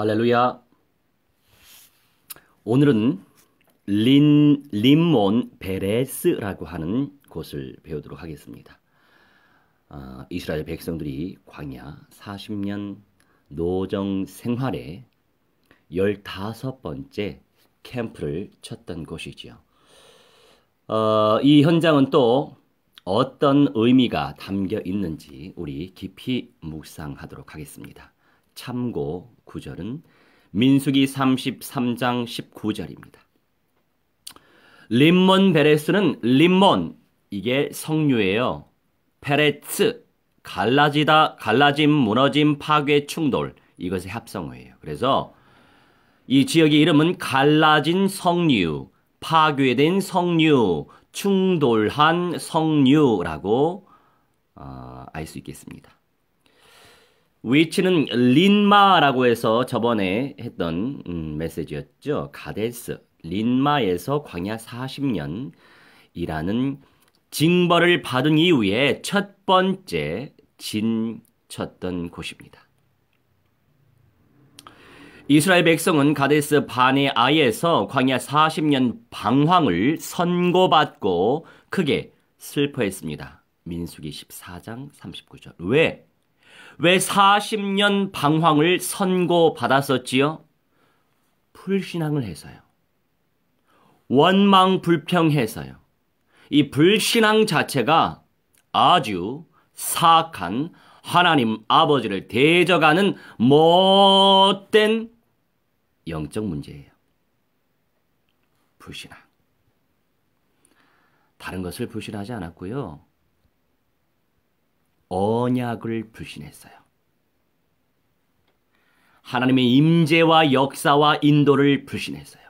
할렐루야. 오늘은 린, 림몬 베레스라고 하는 곳을 배우도록 하겠습니다. 아, 이스라엘 백성들이 광야 40년 노정 생활에 15번째 캠프를 쳤던 곳이지요. 어, 이 현장은 또 어떤 의미가 담겨 있는지 우리 깊이 묵상하도록 하겠습니다. 참고 구절은 민수기 33장 19절입니다. 림몬 베레스는 림몬 이게 성류예요. 페레츠 갈라지다 갈라짐 무너짐 파괴 충돌 이것의 합성어예요. 그래서 이 지역의 이름은 갈라진 성류, 파괴된 성류, 충돌한 성류라고 어, 아, 알수 있겠습니다. 위치는 린마라고 해서 저번에 했던 음, 메시지였죠. 가데스 린마에서 광야 40년이라는 징벌을 받은 이후에 첫 번째 진쳤던 곳입니다. 이스라엘 백성은 가데스 반의 아이에서 광야 40년 방황을 선고받고 크게 슬퍼했습니다. 민수기 14장 39절. 왜? 왜 40년 방황을 선고받았었지요? 불신앙을 해서요. 원망 불평해서요. 이 불신앙 자체가 아주 사악한 하나님 아버지를 대적하는 못된 영적 문제예요. 불신앙. 다른 것을 불신하지 않았고요. 언약을 불신했어요. 하나님의 임재와 역사와 인도를 불신했어요.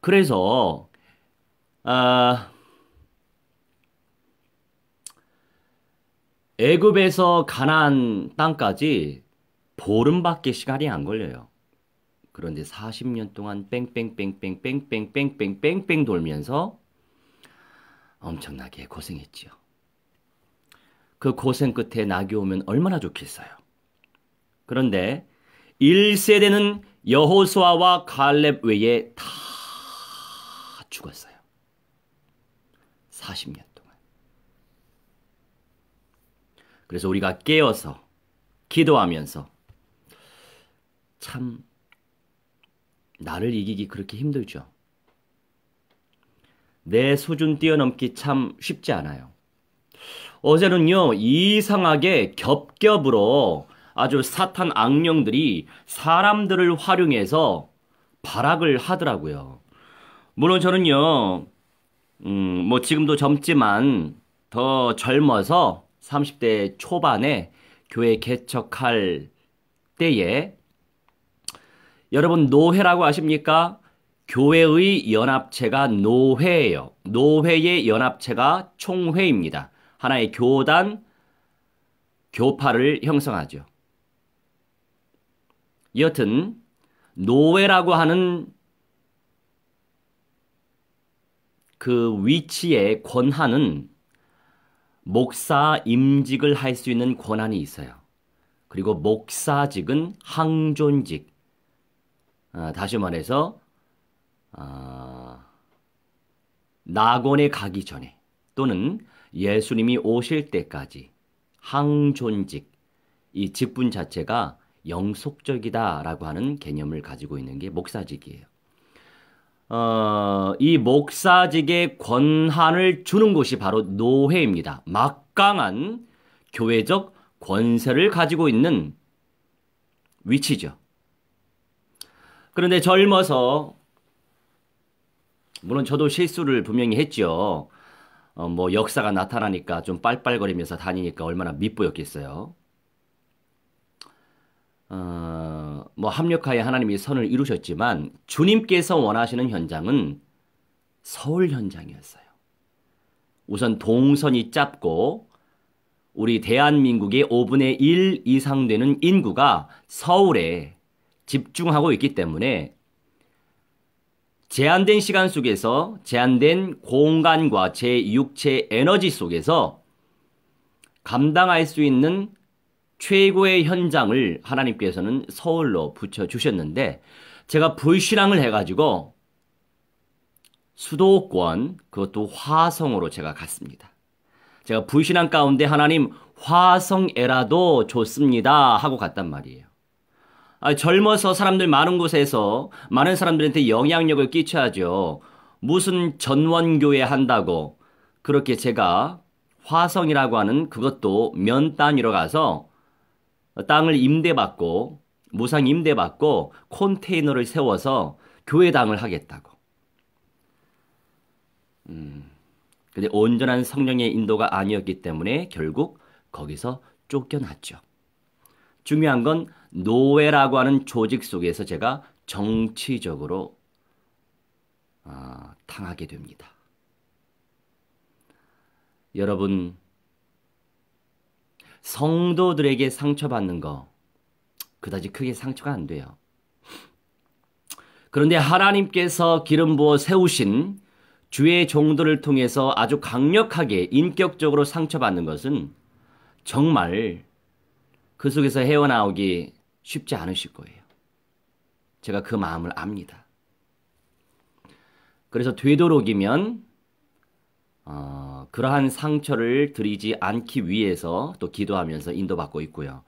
그래서 아, 애굽에서 가나안 땅까지 보름밖에 시간이 안 걸려요. 그런데 40년 동안 뺑뺑뺑뺑뺑뺑뺑뺑뺑뺑 돌면서 엄청나게 고생했지요. 그 고생 끝에 낙이 오면 얼마나 좋겠어요. 그런데 1세대는 여호수아와 갈렙 외에 다 죽었어요. 40년 동안. 그래서 우리가 깨어서 기도하면서 참 나를 이기기 그렇게 힘들죠. 내 수준 뛰어넘기 참 쉽지 않아요. 어제는요 이상하게 겹겹으로 아주 사탄 악령들이 사람들을 활용해서 발악을 하더라고요. 물론 저는요, 음, 뭐 지금도 젊지만 더 젊어서 30대 초반에 교회 개척할 때에 여러분 노회라고 아십니까? 교회의 연합체가 노회예요. 노회의 연합체가 총회입니다. 하나의 교단, 교파를 형성하죠. 여튼 노예라고 하는 그 위치의 권한은 목사 임직을 할 수 있는 권한이 있어요. 그리고 목사직은 항존직. 아, 다시 말해서 아, 낙원에 가기 전에 또는 예수님이 오실 때까지 항존직, 이 직분 자체가 영속적이다라고 하는 개념을 가지고 있는 게 목사직이에요. 어, 이 목사직의 권한을 주는 곳이 바로 노회입니다. 막강한 교회적 권세를 가지고 있는 위치죠. 그런데 젊어서 물론 저도 실수를 분명히 했죠. 어, 뭐 역사가 나타나니까 좀 빨빨거리면서 다니니까 얼마나 밉보였겠어요. 어, 뭐 합력하에 하나님이 선을 이루셨지만 주님께서 원하시는 현장은 서울 현장이었어요. 우선 동선이 짧고 우리 대한민국의 5분의 1 이상 되는 인구가 서울에 집중하고 있기 때문에 제한된 시간 속에서 제한된 공간과 제 육체 에너지 속에서 감당할 수 있는 최고의 현장을 하나님께서는 서울로 붙여주셨는데 제가 불신앙을 해가지고 수도권 그것도 화성으로 제가 갔습니다. 제가 불신앙 가운데 하나님 화성에라도 좋습니다 하고 갔단 말이에요. 아, 젊어서 사람들 많은 곳에서 많은 사람들한테 영향력을 끼쳐야죠. 무슨 전원교회 한다고 그렇게 제가 화성이라고 하는 그것도 면 단위로 가서 땅을 임대받고 무상 임대받고 콘테이너를 세워서 교회당을 하겠다고. 음. 근데 온전한 성령의 인도가 아니었기 때문에 결국 거기서 쫓겨났죠. 중요한 건 노예라고 하는 조직 속에서 제가 정치적으로 아, 당하게 됩니다. 여러분, 성도들에게 상처받는 거 그다지 크게 상처가 안 돼요. 그런데 하나님께서 기름 부어 세우신 주의 종들을 통해서 아주 강력하게 인격적으로 상처받는 것은 정말 그 속에서 헤어나오기 쉽지 않으실 거예요. 제가 그 마음을 압니다. 그래서 되도록이면 어, 그러한 상처를 드리지 않기 위해서 또 기도하면서 인도받고 있고요.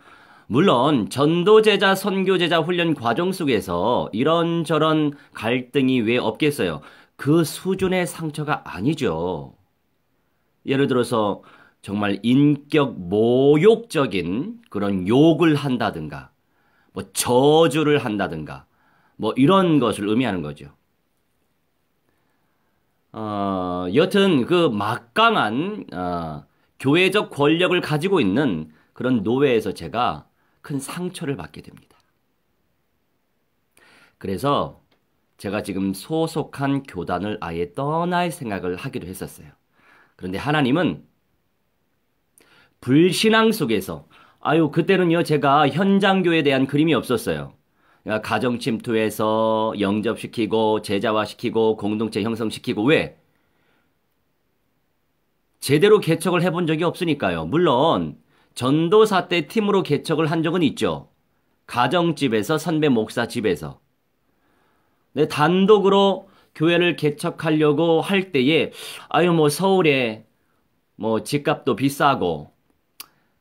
물론 전도제자 선교제자 훈련 과정 속에서 이런저런 갈등이 왜 없겠어요? 그 수준의 상처가 아니죠. 예를 들어서 정말 인격 모욕적인 그런 욕을 한다든가 뭐 저주를 한다든가 뭐 이런 것을 의미하는 거죠. 어, 여튼 그 막강한 어, 교회적 권력을 가지고 있는 그런 노예에서 제가 큰 상처를 받게 됩니다. 그래서 제가 지금 소속한 교단을 아예 떠날 생각을 하기도 했었어요. 그런데 하나님은 불신앙 속에서 아유, 그때는요, 제가 현장교에 대한 그림이 없었어요. 그러니까 가정 침투해서 영접시키고, 제자화시키고, 공동체 형성시키고, 왜? 제대로 개척을 해본 적이 없으니까요. 물론, 전도사 때 팀으로 개척을 한 적은 있죠. 가정집에서, 선배 목사 집에서. 근 단독으로 교회를 개척하려고 할 때에, 아유, 뭐, 서울에, 뭐, 집값도 비싸고,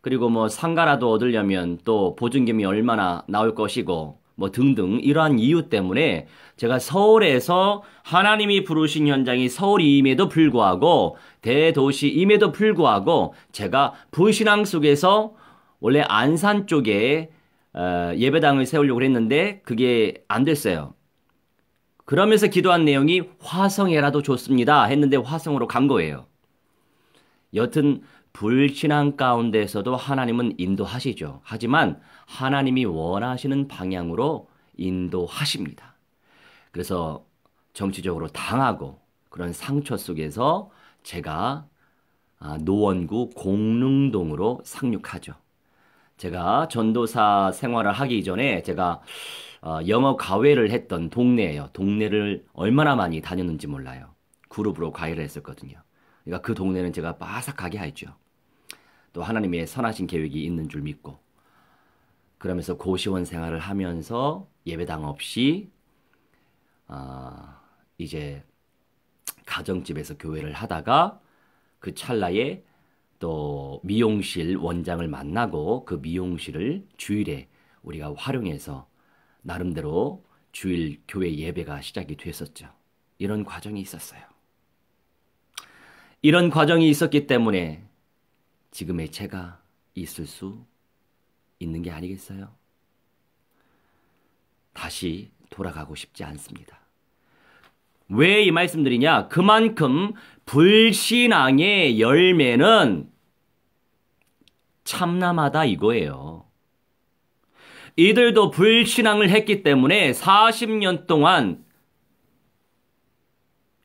그리고 뭐 상가라도 얻으려면 또 보증금이 얼마나 나올 것이고 뭐 등등 이러한 이유 때문에 제가 서울에서 하나님이 부르신 현장이 서울임에도 불구하고 대도시임에도 불구하고 제가 부신앙 속에서 원래 안산 쪽에 어, 예배당을 세우려고 했는데 그게 안 됐어요. 그러면서 기도한 내용이 화성에라도 좋습니다 했는데 화성으로 간 거예요. 여튼 불신한가운데서도 하나님은 인도하시죠. 하지만 하나님이 원하시는 방향으로 인도하십니다. 그래서 정치적으로 당하고 그런 상처 속에서 제가 아, 노원구 공릉동으로 상륙하죠. 제가 전도사 생활을 하기 전에 제가 어, 영어 과외를 했던 동네예요. 동네를 얼마나 많이 다녔는지 몰라요. 그룹으로 과외를 했었거든요. 그러니까 그 동네는 제가 빠삭하게 알죠. 또 하나님의 선하신 계획이 있는 줄 믿고 그러면서 고시원 생활을 하면서 예배당 없이 아 이제 가정집에서 교회를 하다가 그 찰나에 또 미용실 원장을 만나고 그 미용실을 주일에 우리가 활용해서 나름대로 주일 교회 예배가 시작이 됐었죠. 이런 과정이 있었어요. 이런 과정이 있었기 때문에 지금의 제가 있을 수 있는 게 아니겠어요? 다시 돌아가고 싶지 않습니다. 왜 이 말씀드리냐? 그만큼 불신앙의 열매는 참남하다 이거예요. 이들도 불신앙을 했기 때문에 40년 동안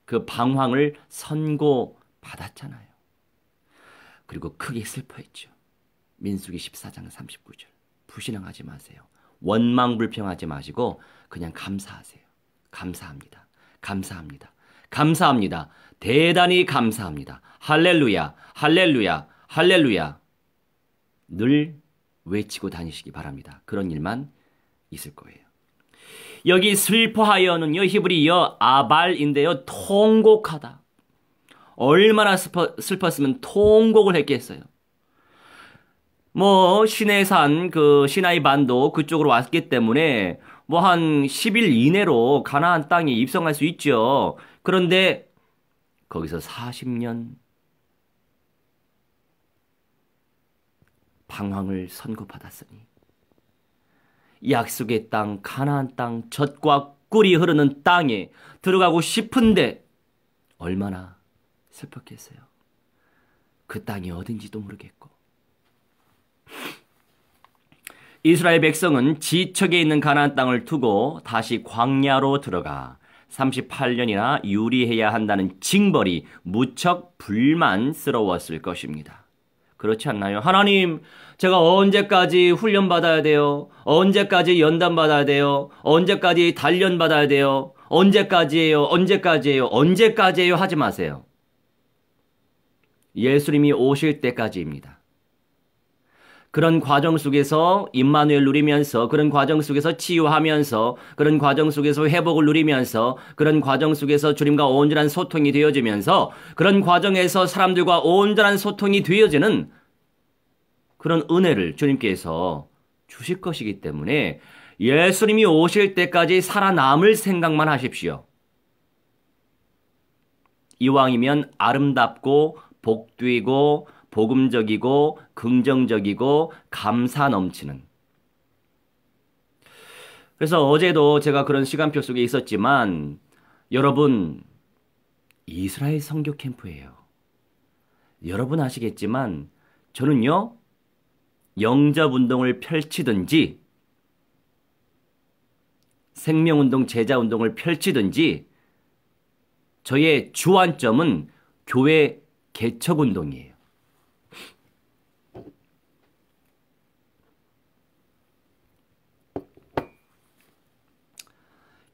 그 방황을 선고받았잖아요. 그리고 크게 슬퍼했죠. 민수기 14장 39절. 부신앙하지 마세요. 원망 불평하지 마시고 그냥 감사하세요. 감사합니다. 감사합니다. 감사합니다. 대단히 감사합니다. 할렐루야. 할렐루야. 할렐루야. 늘 외치고 다니시기 바랍니다. 그런 일만 있을 거예요. 여기 슬퍼하여는요 히브리어 아발인데요 통곡하다 얼마나 슬퍼, 슬펐으면 통곡을 했겠어요. 뭐 시내산 그 시나이 반도 그쪽으로 왔기 때문에 뭐 한 10일 이내로 가나안 땅에 입성할 수 있죠. 그런데 거기서 40년 방황을 선고받았으니 약속의 땅 가나안 땅 젖과 꿀이 흐르는 땅에 들어가고 싶은데 얼마나 슬펐겠어요. 그 땅이 어딘지도 모르겠고. 이스라엘 백성은 지척에 있는 가나안 땅을 두고 다시 광야로 들어가 38년이나 유리해야 한다는 징벌이 무척 불만스러웠을 것입니다. 그렇지 않나요? 하나님, 제가 언제까지 훈련받아야 돼요? 언제까지 연단받아야 돼요? 언제까지 단련받아야 돼요? 언제까지예요? 언제까지예요? 언제까지예요? 하지 마세요. 예수님이 오실 때까지입니다. 그런 과정 속에서 임마누엘 누리면서 그런 과정 속에서 치유하면서 그런 과정 속에서 회복을 누리면서 그런 과정 속에서 주님과 온전한 소통이 되어지면서 그런 과정에서 사람들과 온전한 소통이 되어지는 그런 은혜를 주님께서 주실 것이기 때문에 예수님이 오실 때까지 살아남을 생각만 하십시오. 이왕이면 아름답고 복뒤고 복음적이고 긍정적이고 감사 넘치는 그래서 어제도 제가 그런 시간표 속에 있었지만 여러분 이스라엘 성교 캠프예요. 여러분 아시겠지만 저는요 영접 운동을 펼치든지 생명 운동 제자 운동을 펼치든지 저의 주안점은 교회 개척운동이에요.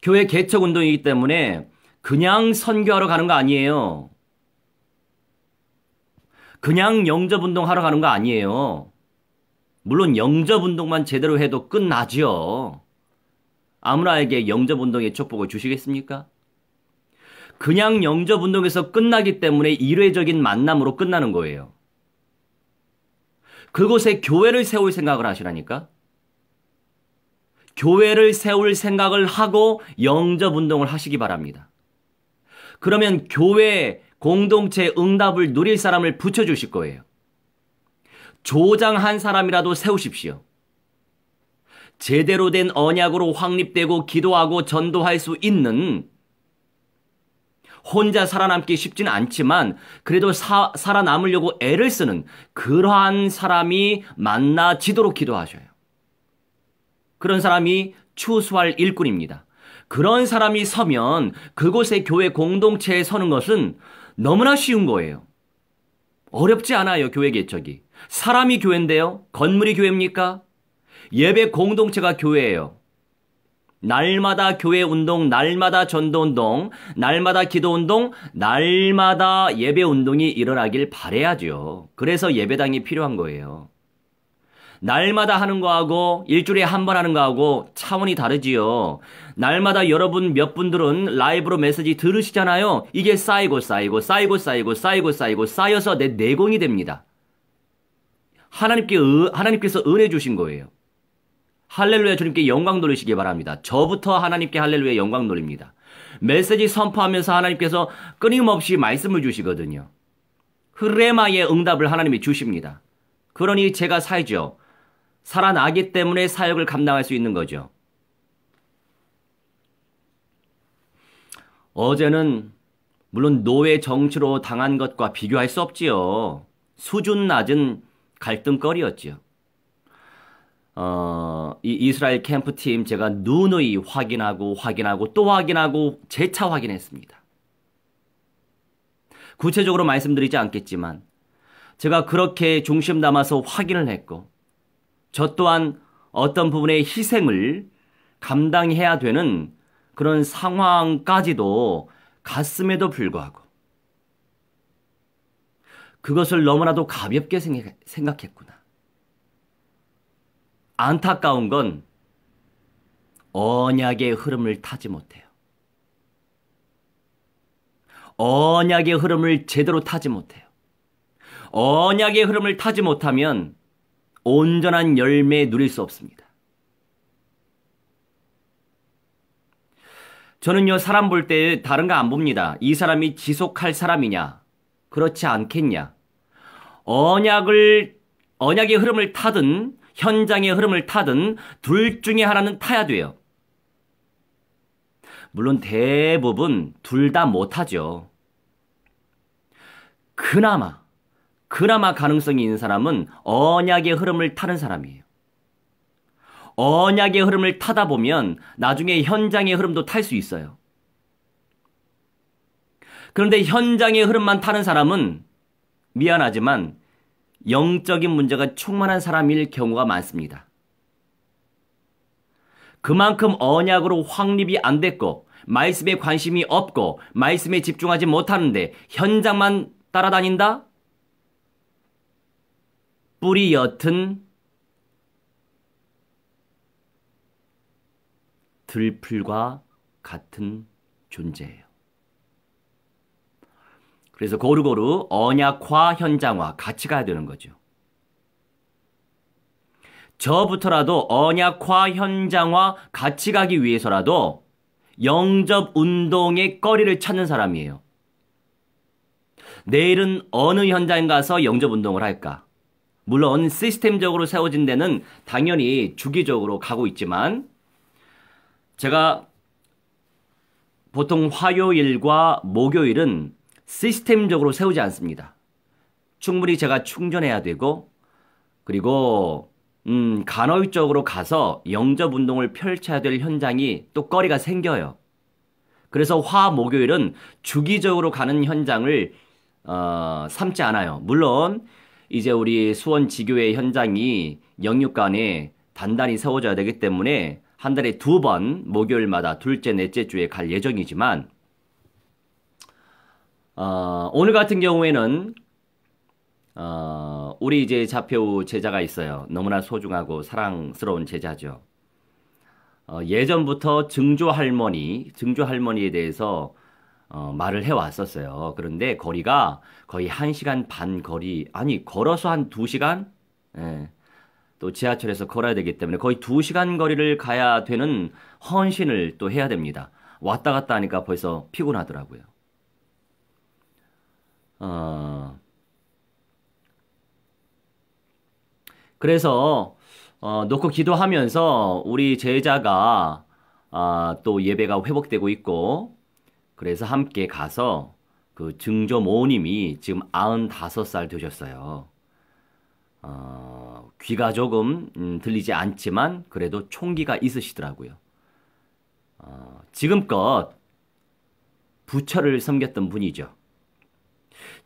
교회 개척운동이기 때문에 그냥 선교하러 가는 거 아니에요. 그냥 영접운동 하러 가는 거 아니에요. 물론 영접운동만 제대로 해도 끝나지요. 아무나에게 영접운동의 축복을 주시겠습니까? 그냥 영접 운동에서 끝나기 때문에 이례적인 만남으로 끝나는 거예요. 그곳에 교회를 세울 생각을 하시라니까? 교회를 세울 생각을 하고 영접 운동을 하시기 바랍니다. 그러면 교회 공동체 응답을 누릴 사람을 붙여주실 거예요. 조장 한 사람이라도 세우십시오. 제대로 된 언약으로 확립되고 기도하고 전도할 수 있는 혼자 살아남기 쉽진 않지만 그래도 사, 살아남으려고 애를 쓰는 그러한 사람이 만나지도록 기도하셔요. 그런 사람이 추수할 일꾼입니다. 그런 사람이 서면 그곳의 교회 공동체에 서는 것은 너무나 쉬운 거예요. 어렵지 않아요, 교회 개척이. 사람이 교회인데요? 건물이 교회입니까? 예배 공동체가 교회예요. 날마다 교회 운동, 날마다 전도 운동, 날마다 기도 운동, 날마다 예배 운동이 일어나길 바래야죠. 그래서 예배당이 필요한 거예요. 날마다 하는 거하고 일주일에 한 번 하는 거하고 차원이 다르지요. 날마다 여러분 몇 분들은 라이브로 메시지 들으시잖아요. 이게 쌓이고 쌓이고 쌓이고 쌓이고 쌓이고 쌓이고 쌓여서 내 내공이 됩니다. 하나님께 하나님께서 은혜 주신 거예요. 할렐루야 주님께 영광 돌리시기 바랍니다. 저부터 하나님께 할렐루야 영광 돌립니다. 메시지 선포하면서 하나님께서 끊임없이 말씀을 주시거든요. 흐레마의 응답을 하나님이 주십니다. 그러니 제가 살죠. 살아나기 때문에 사역을 감당할 수 있는 거죠. 어제는 물론 노예 정치로 당한 것과 비교할 수 없지요. 수준 낮은 갈등거리였지요. 어, 이 이스라엘 캠프팀 제가 누누이 확인하고 확인하고 또 확인하고 재차 확인했습니다. 구체적으로 말씀드리지 않겠지만 제가 그렇게 중심 담아서 확인을 했고 저 또한 어떤 부분의 희생을 감당해야 되는 그런 상황까지도 갔음에도 불구하고 그것을 너무나도 가볍게 생각했군 안타까운 건 언약의 흐름을 타지 못해요. 언약의 흐름을 제대로 타지 못해요. 언약의 흐름을 타지 못하면 온전한 열매 누릴 수 없습니다. 저는요, 사람 볼 때 다른 거 안 봅니다. 이 사람이 지속할 사람이냐, 그렇지 않겠냐. 언약을, 언약의 흐름을 타든 현장의 흐름을 타든 둘 중에 하나는 타야 돼요. 물론 대부분 둘 다 못하죠. 그나마, 그나마 가능성이 있는 사람은 언약의 흐름을 타는 사람이에요. 언약의 흐름을 타다 보면 나중에 현장의 흐름도 탈 수 있어요. 그런데 현장의 흐름만 타는 사람은 미안하지만 영적인 문제가 충만한 사람일 경우가 많습니다. 그만큼 언약으로 확립이 안 됐고 말씀에 관심이 없고 말씀에 집중하지 못하는데 현장만 따라다닌다? 뿌리 옅은 들풀과 같은 존재예요. 그래서 고루고루 언약화 현장화 같이 가야 되는 거죠. 저부터라도 언약화 현장화 같이 가기 위해서라도 영접 운동의 꺼리를 찾는 사람이에요. 내일은 어느 현장 가서 영접 운동을 할까? 물론 시스템적으로 세워진 데는 당연히 주기적으로 가고 있지만 제가 보통 화요일과 목요일은 시스템적으로 세우지 않습니다. 충분히 제가 충전해야 되고 그리고 음, 간호위쪽으로 가서 영접 운동을 펼쳐야 될 현장이 또 거리가 생겨요. 그래서 화, 목요일은 주기적으로 가는 현장을 어, 삼지 않아요. 물론 이제 우리 수원 지교의 현장이 영육간에 단단히 세워져야 되기 때문에 한 달에 두 번 목요일마다 둘째, 넷째 주에 갈 예정이지만 어, 오늘 같은 경우에는 어, 우리 이제 자표 제자가 있어요. 너무나 소중하고 사랑스러운 제자죠. 어, 예전부터 증조 할머니, 증조 할머니에 대해서 어, 말을 해왔었어요. 그런데 거리가 거의 1시간 반 거리, 아니, 걸어서 한 2시간? 예. 또 지하철에서 걸어야 되기 때문에 거의 2시간 거리를 가야 되는 헌신을 또 해야 됩니다. 왔다 갔다 하니까 벌써 피곤하더라고요. 어, 그래서 어, 놓고 기도하면서 우리 제자가 어, 또 예배가 회복되고 있고 그래서 함께 가서 그 증조 모님이 지금 95살 되셨어요. 어, 귀가 조금 음, 들리지 않지만 그래도 총기가 있으시더라고요. 어, 지금껏 부처를 섬겼던 분이죠.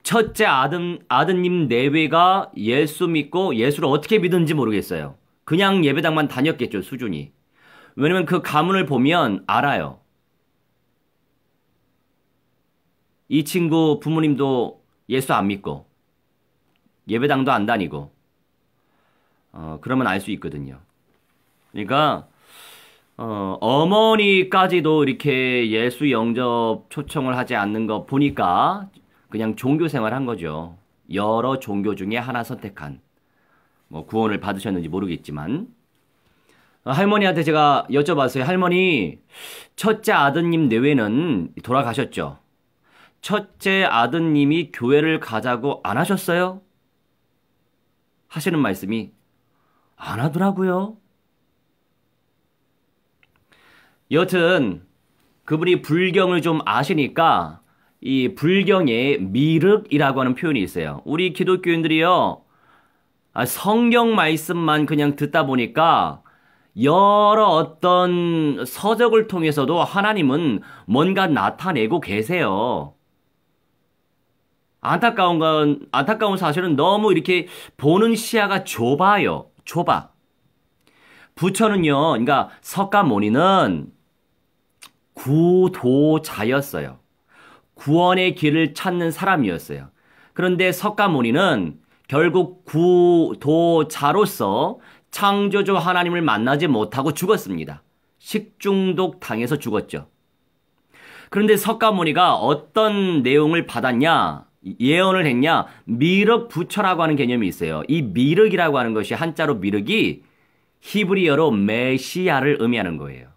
첫째 아들, 아드님 내외가 예수 믿고 예수를 어떻게 믿은지 모르겠어요. 그냥 예배당만 다녔겠죠, 수준이. 왜냐면 그 가문을 보면 알아요. 이 친구 부모님도 예수 안 믿고, 예배당도 안 다니고, 어, 그러면 알 수 있거든요. 그러니까, 어, 어머니까지도 이렇게 예수 영접 초청을 하지 않는 거 보니까 그냥 종교 생활한 거죠. 여러 종교 중에 하나 선택한 뭐 구원을 받으셨는지 모르겠지만 할머니한테 제가 여쭤봤어요. 할머니 첫째 아드님 내외는 돌아가셨죠. 첫째 아드님이 교회를 가자고 안 하셨어요? 하시는 말씀이 안 하더라고요. 여튼 그분이 불경을 좀 아시니까 이 불경의 미륵이라고 하는 표현이 있어요. 우리 기독교인들이요. 아, 성경 말씀만 그냥 듣다 보니까 여러 어떤 서적을 통해서도 하나님은 뭔가 나타내고 계세요. 안타까운 건, 안타까운 사실은 너무 이렇게 보는 시야가 좁아요. 좁아. 부처는요, 그러니까 석가모니는 구도자였어요. 구원의 길을 찾는 사람이었어요. 그런데 석가모니는 결국 구도자로서 창조주 하나님을 만나지 못하고 죽었습니다. 식중독 당해서 죽었죠. 그런데 석가모니가 어떤 내용을 받았냐, 예언을 했냐, 미륵부처라고 하는 개념이 있어요. 이 미륵이라고 하는 것이 한자로 미륵이 히브리어로 메시아를 의미하는 거예요.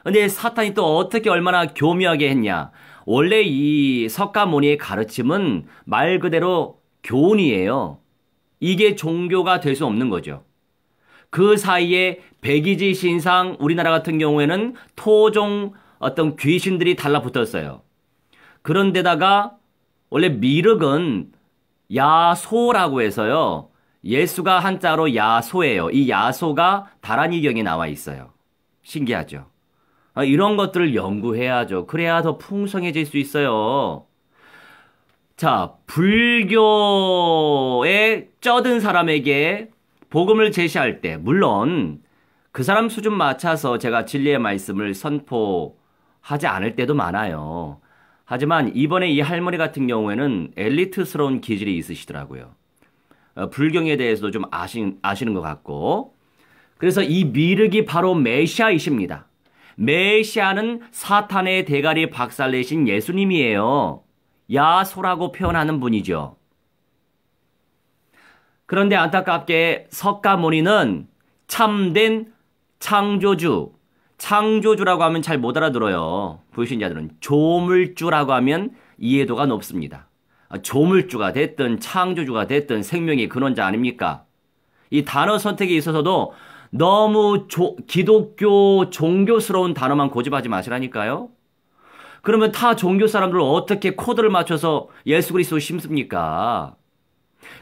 그런데 사탄이 또 어떻게 얼마나 교묘하게 했냐. 원래 이 석가모니의 가르침은 말 그대로 교훈이에요. 이게 종교가 될 수 없는 거죠. 그 사이에 백이지 신상 우리나라 같은 경우에는 토종 어떤 귀신들이 달라붙었어요. 그런데다가 원래 미륵은 야소라고 해서요. 예수가 한자로 야소예요. 이 야소가 다란이경에 나와 있어요. 신기하죠. 아, 이런 것들을 연구해야죠. 그래야 더 풍성해질 수 있어요. 자, 불교에 쩌든 사람에게 복음을 제시할 때, 물론 그 사람 수준 맞춰서 제가 진리의 말씀을 선포하지 않을 때도 많아요. 하지만 이번에 이 할머니 같은 경우에는 엘리트스러운 기질이 있으시더라고요. 어, 불경에 대해서도 좀 아시, 아시는 것 같고. 그래서 이 미륵이 바로 메시아이십니다. 메시아는 사탄의 대가리 박살내신 예수님이에요. 야소라고 표현하는 분이죠. 그런데 안타깝게 석가모니는 참된 창조주, 창조주라고 하면 잘 못 알아들어요. 불신자들은 조물주라고 하면 이해도가 높습니다. 아, 조물주가 됐든 창조주가 됐든 생명의 근원자 아닙니까? 이 단어 선택에 있어서도 너무 조, 기독교 종교스러운 단어만 고집하지 마시라니까요. 그러면 타 종교 사람들을 어떻게 코드를 맞춰서 예수 그리스도 심습니까?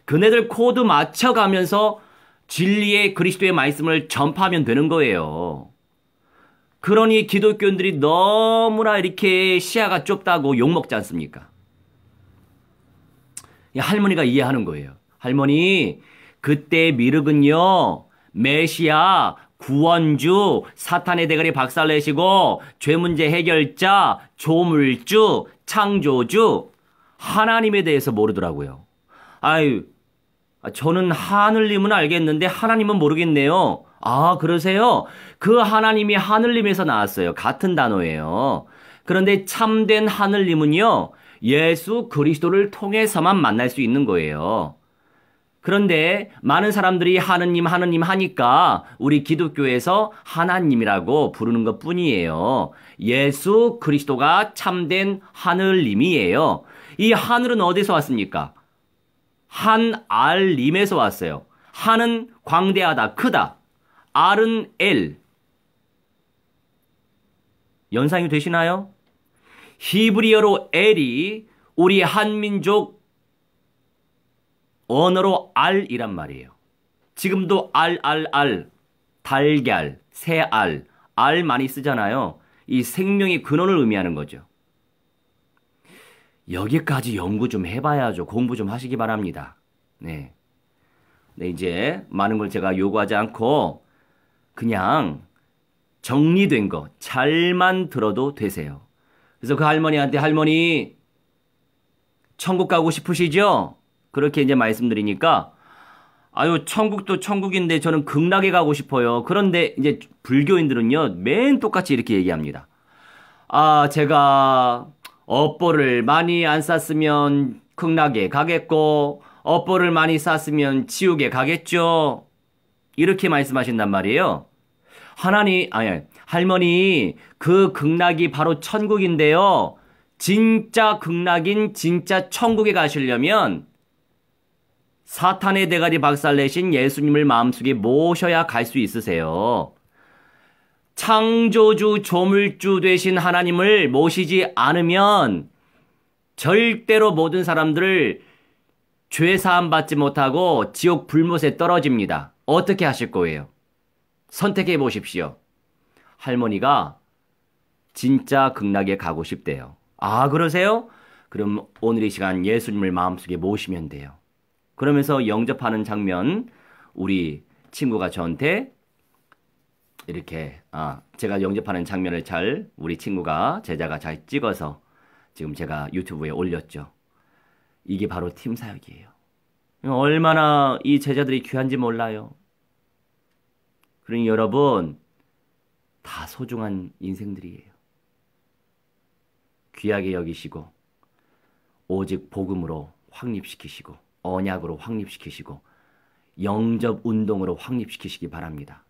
그네들 코드 맞춰가면서 진리의 그리스도의 말씀을 전파하면 되는 거예요. 그러니 기독교인들이 너무나 이렇게 시야가 좁다고 욕먹지 않습니까? 할머니가 이해하는 거예요. 할머니, 그때 미륵은요, 메시아, 구원주, 사탄의 대가리 박살내시고 죄 문제 해결자, 조물주, 창조주 하나님에 대해서 모르더라고요. 아유, 저는 하늘님은 알겠는데 하나님은 모르겠네요. 아, 그러세요? 그 하나님이 하늘님에서 나왔어요. 같은 단어예요. 그런데 참된 하늘님은요, 예수 그리스도를 통해서만 만날 수 있는 거예요. 그런데 많은 사람들이 하느님 하느님 하니까 우리 기독교에서 하나님이라고 부르는 것 뿐이에요. 예수 그리스도가 참된 하늘님이에요. 이 하늘은 어디서 왔습니까? 한 알님에서 왔어요. 한은 광대하다 크다. 알은 엘. 연상이 되시나요? 히브리어로 엘이 우리 한민족 언어로 알이란 말이에요. 지금도 알, 알, 알, 달걀, 새알, 알 많이 쓰잖아요. 이 생명의 근원을 의미하는 거죠. 여기까지 연구 좀 해봐야죠. 공부 좀 하시기 바랍니다. 네. 네, 이제 많은 걸 제가 요구하지 않고 그냥 정리된 거 잘만 들어도 되세요. 그래서 그 할머니한테 할머니 천국 가고 싶으시죠? 그렇게 이제 말씀드리니까 아유 천국도 천국인데 저는 극락에 가고 싶어요. 그런데 이제 불교인들은요 맨 똑같이 이렇게 얘기합니다. 아 제가 업보를 많이 안 쌌으면 극락에 가겠고 업보를 많이 쌌으면 지옥에 가겠죠. 이렇게 말씀하신단 말이에요. 하나님 아니 할머니 그 극락이 바로 천국인데요. 진짜 극락인 진짜 천국에 가시려면 사탄의 대가리 박살내신 예수님을 마음속에 모셔야 갈 수 있으세요. 창조주 조물주 되신 하나님을 모시지 않으면 절대로 모든 사람들을 죄 사함 받지 못하고 지옥 불못에 떨어집니다. 어떻게 하실 거예요? 선택해 보십시오. 할머니가 진짜 극락에 가고 싶대요. 아, 그러세요? 그럼 오늘 이 시간 예수님을 마음속에 모시면 돼요. 그러면서 영접하는 장면 우리 친구가 저한테 이렇게 아 제가 영접하는 장면을 잘 우리 친구가 제자가 잘 찍어서 지금 제가 유튜브에 올렸죠. 이게 바로 팀 사역이에요. 얼마나 이 제자들이 귀한지 몰라요. 그러니 여러분 다 소중한 인생들이에요. 귀하게 여기시고 오직 복음으로 확립시키시고 언약으로 확립시키시고 영접 운동으로 확립시키시기 바랍니다.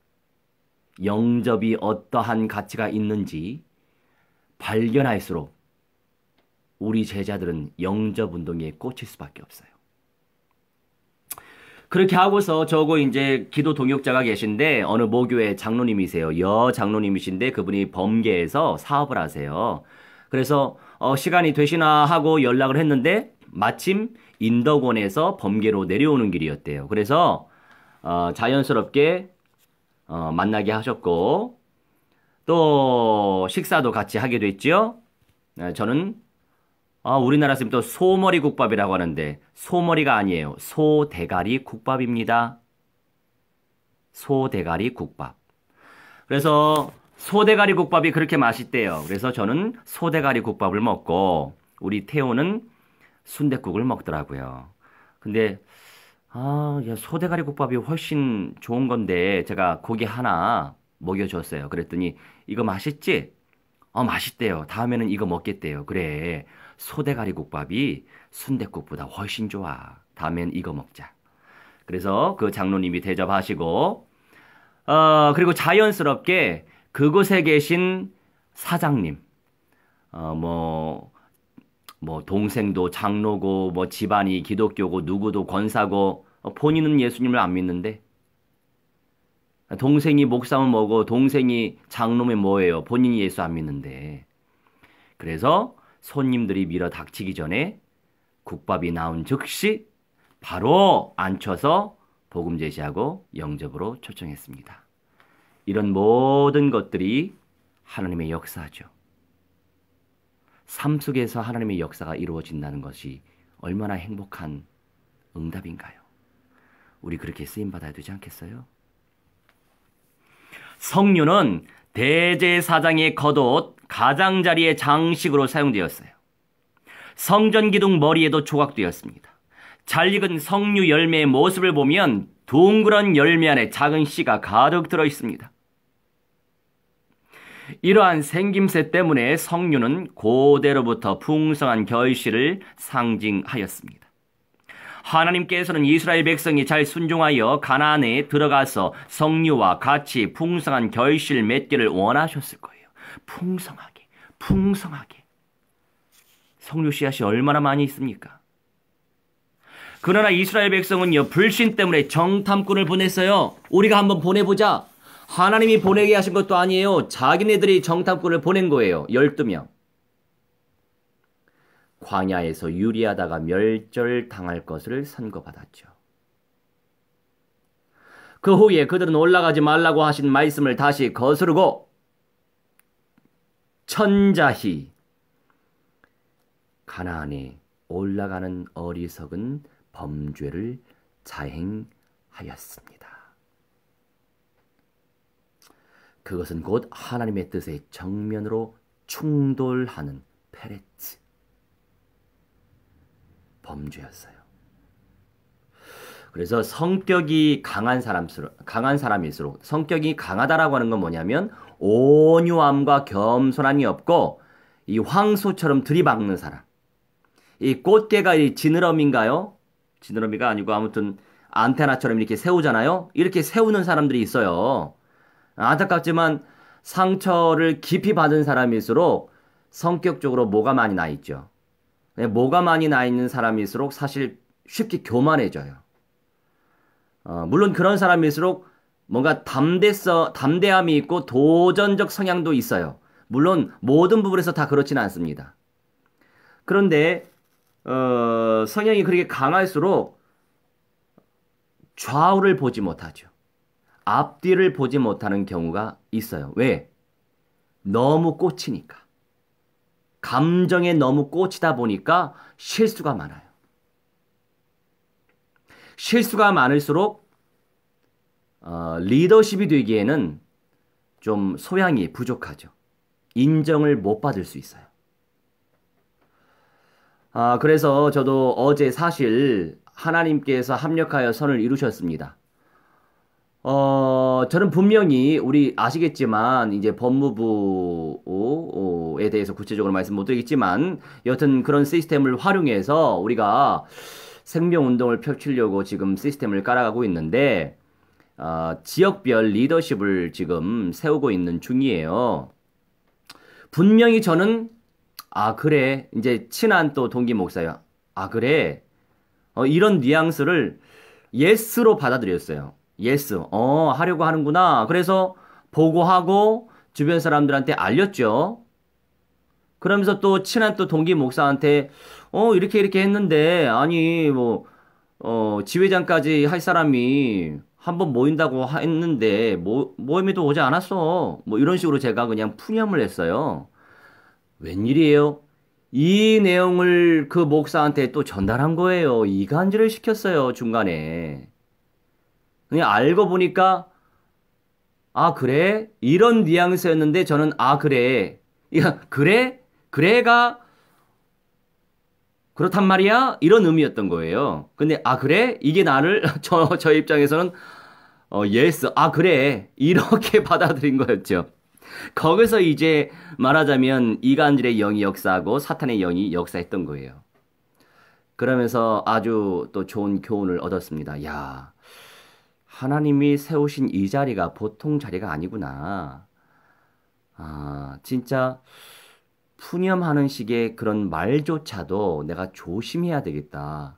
영접이 어떠한 가치가 있는지 발견할수록 우리 제자들은 영접 운동에 꽂힐 수밖에 없어요. 그렇게 하고서 저거 이제 기도 동역자가 계신데 어느 모교의 장로님이세요. 여 장로님이신데 그분이 범계에서 사업을 하세요. 그래서 어 시간이 되시나 하고 연락을 했는데 마침 인덕원에서 범계로 내려오는 길이었대요. 그래서 어, 자연스럽게 어, 만나게 하셨고 또 식사도 같이 하게 됐지요. 네, 저는 아, 우리나라 쓰면 또 소머리 국밥이라고 하는데 소머리가 아니에요. 소대가리 국밥입니다. 소대가리 국밥. 그래서 소대가리 국밥이 그렇게 맛있대요. 그래서 저는 소대가리 국밥을 먹고 우리 태호는 순대국을 먹더라고요. 근데 아, 야, 소대가리 국밥이 훨씬 좋은 건데 제가 고기 하나 먹여줬어요. 그랬더니 이거 맛있지? 어, 맛있대요. 다음에는 이거 먹겠대요. 그래. 소대가리 국밥이 순대국보다 훨씬 좋아. 다음엔 이거 먹자. 그래서 그 장로님이 대접하시고, 어, 그리고 자연스럽게 그곳에 계신 사장님, 어, 뭐, 뭐 동생도 장로고 뭐 집안이 기독교고 누구도 권사고 어, 본인은 예수님을 안 믿는데 동생이 목사면 뭐고 동생이 장로면 뭐예요? 본인이 예수 안 믿는데 그래서 손님들이 밀어 닥치기 전에 국밥이 나온 즉시 바로 앉혀서 복음 제시하고 영접으로 초청했습니다. 이런 모든 것들이 하나님의 역사죠. 삶 속에서 하나님의 역사가 이루어진다는 것이 얼마나 행복한 응답인가요? 우리 그렇게 쓰임 받아야 되지 않겠어요? 성류는 대제사장의 겉옷 가장자리의 장식으로 사용되었어요. 성전 기둥 머리에도 조각되었습니다. 잘 익은 성류 열매의 모습을 보면 동그란 열매 안에 작은 씨가 가득 들어 있습니다. 이러한 생김새 때문에 성류는 고대로부터 풍성한 결실을 상징하였습니다. 하나님께서는 이스라엘 백성이 잘 순종하여 가나안에 들어가서 성류와 같이 풍성한 결실 맺기를 원하셨을 거예요. 풍성하게, 풍성하게. 성류 씨앗이 얼마나 많이 있습니까? 그러나 이스라엘 백성은요, 불신 때문에 정탐꾼을 보냈어요. 우리가 한번 보내보자. 하나님이 보내게 하신 것도 아니에요. 자기네들이 정탐꾼을 보낸 거예요. 12명. 광야에서 유리하다가 멸절당할 것을 선고받았죠. 그 후에 그들은 올라가지 말라고 하신 말씀을 다시 거스르고 천자히 가나안에 올라가는 어리석은 범죄를 자행하였습니다. 그것은 곧 하나님의 뜻에 정면으로 충돌하는 페레츠 범죄였어요. 그래서 성격이 강한 사람 강한 사람일수록 성격이 강하다라고 하는 건 뭐냐면 온유함과 겸손함이 없고 이 황소처럼 들이박는 사람. 이 꽃게가 이 지느러미인가요? 지느러미가 아니고 아무튼 안테나처럼 이렇게 세우잖아요. 이렇게 세우는 사람들이 있어요. 안타깝지만 상처를 깊이 받은 사람일수록 성격적으로 뭐가 많이 나 있죠. 네, 뭐가 많이 나 있는 사람일수록 사실 쉽게 교만해져요. 어, 물론 그런 사람일수록 뭔가 담대서, 담대함이 있고 도전적 성향도 있어요. 물론 모든 부분에서 다 그렇지는 않습니다. 그런데 어, 성향이 그렇게 강할수록 좌우를 보지 못하죠. 앞뒤를 보지 못하는 경우가 있어요. 왜? 너무 꽂히니까. 감정에 너무 꽂히다 보니까 실수가 많아요. 실수가 많을수록 어, 리더십이 되기에는 좀 소양이 부족하죠. 인정을 못 받을 수 있어요. 아, 그래서 저도 어제 사실 하나님께서 합력하여 선을 이루셨습니다. 어, 저는 분명히 우리 아시겠지만 이제 법무부에 대해서 구체적으로 말씀 못 드리겠지만 여튼 그런 시스템을 활용해서 우리가 생명 운동을 펼치려고 지금 시스템을 깔아가고 있는데 어, 지역별 리더십을 지금 세우고 있는 중이에요. 분명히 저는 아 그래 이제 친한 또 동기 목사야. 아 그래 어, 이런 뉘앙스를 예스로 받아들였어요. 예스. Yes. 어, 하려고 하는구나. 그래서 보고하고 주변 사람들한테 알렸죠. 그러면서 또 친한 또 동기 목사한테 어, 이렇게 이렇게 했는데 아니 뭐 어, 지회장까지 할 사람이 한 번 모인다고 했는데 모, 모임에도 오지 않았어. 뭐 이런 식으로 제가 그냥 푸념을 했어요. 웬일이에요? 이 내용을 그 목사한테 또 전달한 거예요. 이간질을 시켰어요, 중간에. 알고 보니까 아 그래 이런 뉘앙스였는데 저는 아 그래 야 그래 그래가 그렇단 말이야 이런 의미였던 거예요. 근데 아 그래 이게 나를 저 저 입장에서는 어 예스 아 그래 이렇게 받아들인 거였죠. 거기서 이제 말하자면 이간질의 영이 역사하고 사탄의 영이 역사했던 거예요. 그러면서 아주 또 좋은 교훈을 얻었습니다. 야, 하나님이 세우신 이 자리가 보통 자리가 아니구나. 아, 진짜 푸념하는 식의 그런 말조차도 내가 조심해야 되겠다.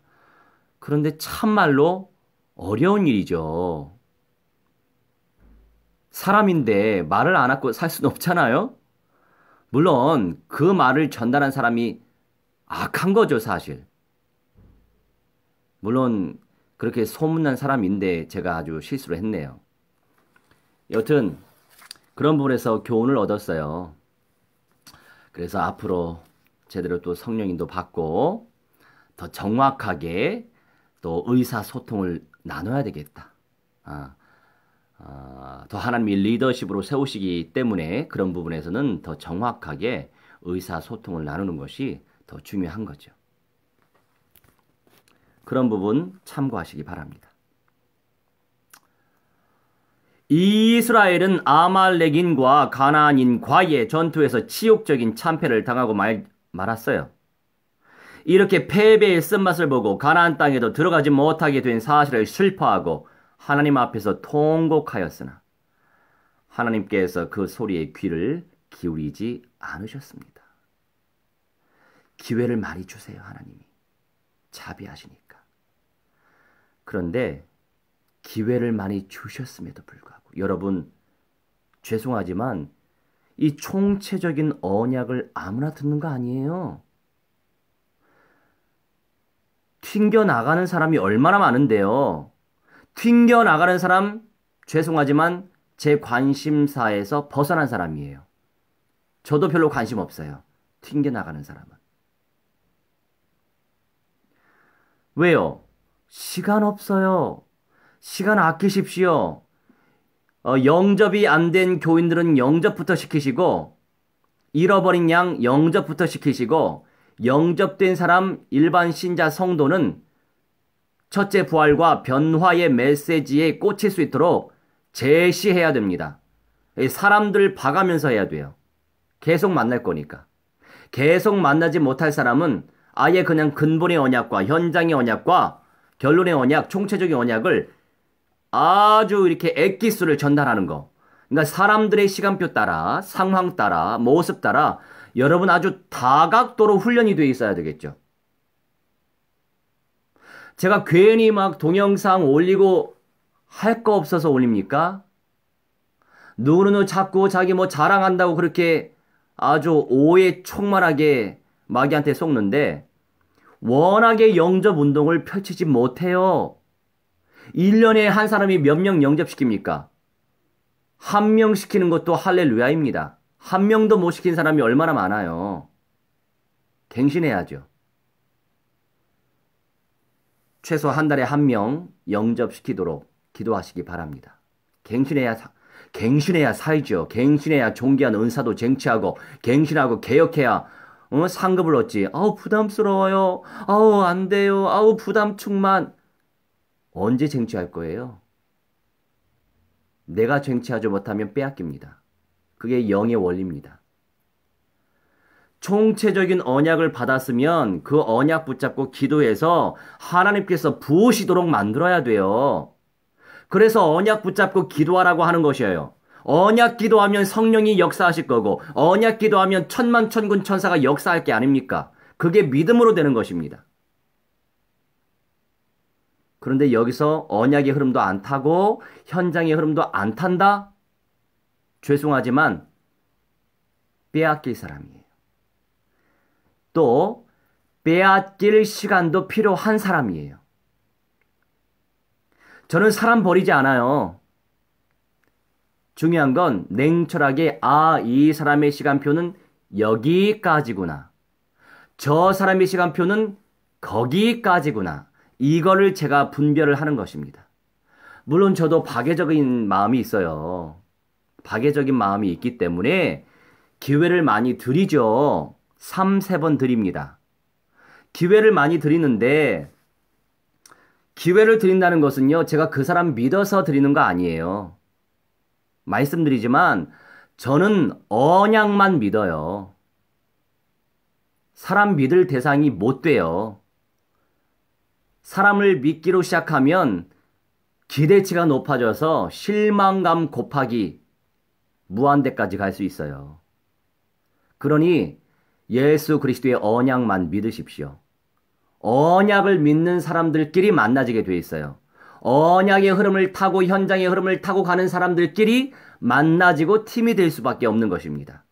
그런데 참말로 어려운 일이죠. 사람인데 말을 안 하고 살 수는 없잖아요? 물론 그 말을 전달한 사람이 악한 거죠, 사실. 물론 그렇게 소문난 사람인데 제가 아주 실수를 했네요. 여튼 그런 부분에서 교훈을 얻었어요. 그래서 앞으로 제대로 또 성령인도 받고 더 정확하게 또 의사소통을 나눠야 되겠다. 아, 아, 더 하나님이 리더십으로 세우시기 때문에 그런 부분에서는 더 정확하게 의사소통을 나누는 것이 더 중요한 거죠. 그런 부분 참고하시기 바랍니다. 이스라엘은 아말렉인과 가나안인과의 전투에서 치욕적인 참패를 당하고 말, 말았어요. 이렇게 패배의 쓴맛을 보고 가나안 땅에도 들어가지 못하게 된 사실을 슬퍼하고 하나님 앞에서 통곡하였으나 하나님께서 그 소리에 귀를 기울이지 않으셨습니다. 기회를 많이 주세요, 하나님이. 자비하시니까. 그런데 기회를 많이 주셨음에도 불구하고 여러분 죄송하지만 이 총체적인 언약을 아무나 듣는 거 아니에요. 튕겨나가는 사람이 얼마나 많은데요. 튕겨나가는 사람, 죄송하지만 제 관심사에서 벗어난 사람이에요. 저도 별로 관심 없어요. 튕겨나가는 사람은. 왜요? 시간 없어요. 시간 아끼십시오. 어, 영접이 안 된 교인들은 영접부터 시키시고, 잃어버린 양 영접부터 시키시고, 영접된 사람 일반 신자 성도는 첫째 부활과 변화의 메시지에 꽂힐 수 있도록 제시해야 됩니다. 사람들 봐가면서 해야 돼요. 계속 만날 거니까. 계속 만나지 못할 사람은 아예 그냥 근본의 언약과 현장의 언약과 결론의 언약, 총체적인 언약을 아주 이렇게 액기수를 전달하는 거. 그러니까 사람들의 시간표 따라, 상황 따라, 모습 따라 여러분 아주 다각도로 훈련이 돼 있어야 되겠죠. 제가 괜히 막 동영상 올리고 할 거 없어서 올립니까? 누구누구 자꾸 자기 뭐 자랑한다고 그렇게 아주 오해 총말하게 마귀한테 속는데 워낙에 영접 운동을 펼치지 못해요. 1년에 한 사람이 몇 명 영접시킵니까? 한 명 시키는 것도 할렐루야입니다. 한 명도 못 시킨 사람이 얼마나 많아요. 갱신해야죠. 최소 한 달에 한 명 영접시키도록 기도하시기 바랍니다. 갱신해야 갱신해야 살죠. 갱신해야 존귀한 은사도 쟁취하고 갱신하고 개혁해야 어, 상급을 얻지. 아우, 부담스러워요. 아우, 안 돼요. 아우, 부담 충만. 언제 쟁취할 거예요? 내가 쟁취하지 못하면 빼앗깁니다. 그게 영의 원리입니다. 총체적인 언약을 받았으면 그 언약 붙잡고 기도해서 하나님께서 부으시도록 만들어야 돼요. 그래서 언약 붙잡고 기도하라고 하는 것이에요. 언약 기도하면 성령이 역사하실 거고 언약 기도하면 천만 천군 천사가 역사할 게 아닙니까? 그게 믿음으로 되는 것입니다. 그런데 여기서 언약의 흐름도 안 타고 현장의 흐름도 안 탄다? 죄송하지만 빼앗길 사람이에요. 또 빼앗길 시간도 필요한 사람이에요. 저는 사람 버리지 않아요. 중요한 건 냉철하게 아, 이 사람의 시간표는 여기까지구나. 저 사람의 시간표는 거기까지구나. 이거를 제가 분별을 하는 것입니다. 물론 저도 파괴적인 마음이 있어요. 파괴적인 마음이 있기 때문에 기회를 많이 드리죠. 3, 세번 드립니다. 기회를 많이 드리는데 기회를 드린다는 것은요. 제가 그 사람 믿어서 드리는 거 아니에요. 말씀드리지만 저는 언약만 믿어요. 사람 믿을 대상이 못 돼요. 사람을 믿기로 시작하면 기대치가 높아져서 실망감 곱하기 무한대까지 갈 수 있어요. 그러니 예수 그리스도의 언약만 믿으십시오. 언약을 믿는 사람들끼리 만나지게 돼 있어요. 언약의 흐름을 타고 현장의 흐름을 타고 가는 사람들끼리 만나지고 팀이 될 수밖에 없는 것입니다.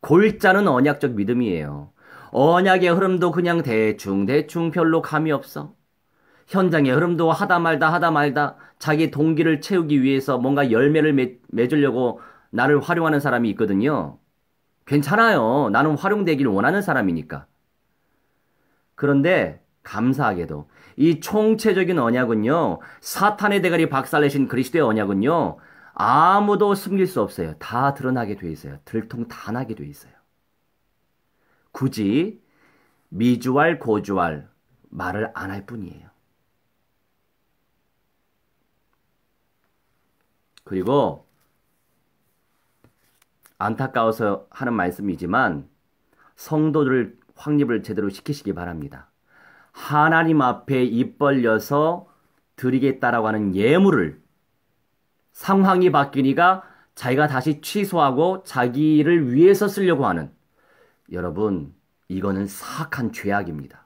골자는 언약적 믿음이에요. 언약의 흐름도 그냥 대충 대충 별로 감이 없어. 현장의 흐름도 하다 말다 하다 말다 자기 동기를 채우기 위해서 뭔가 열매를 맺, 맺으려고 나를 활용하는 사람이 있거든요. 괜찮아요. 나는 활용되길 원하는 사람이니까. 그런데 감사하게도 이 총체적인 언약은요. 사탄의 대가리 박살내신 그리스도의 언약은요. 아무도 숨길 수 없어요. 다 드러나게 돼 있어요. 들통 다 나게 돼 있어요. 굳이 미주알 고주알 말을 안 할 뿐이에요. 그리고 안타까워서 하는 말씀이지만 성도들 확립을 제대로 시키시기 바랍니다. 하나님 앞에 입 벌려서 드리겠다라고 하는 예물을 상황이 바뀌니까 자기가 다시 취소하고 자기를 위해서 쓰려고 하는 여러분 이거는 사악한 죄악입니다.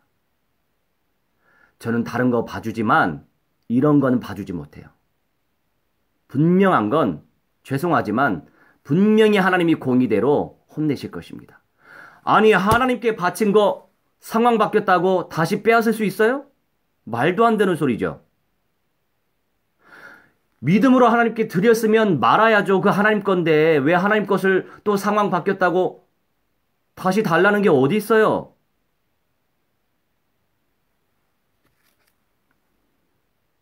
저는 다른 거 봐주지만 이런 거는 봐주지 못해요. 분명한 건 죄송하지만 분명히 하나님이 공의대로 혼내실 것입니다. 아니 하나님께 바친 거 상황 바뀌었다고 다시 빼앗을 수 있어요? 말도 안 되는 소리죠. 믿음으로 하나님께 드렸으면 말아야죠. 그 하나님 건데 왜 하나님 것을 또 상황 바뀌었다고 다시 달라는 게 어디 있어요?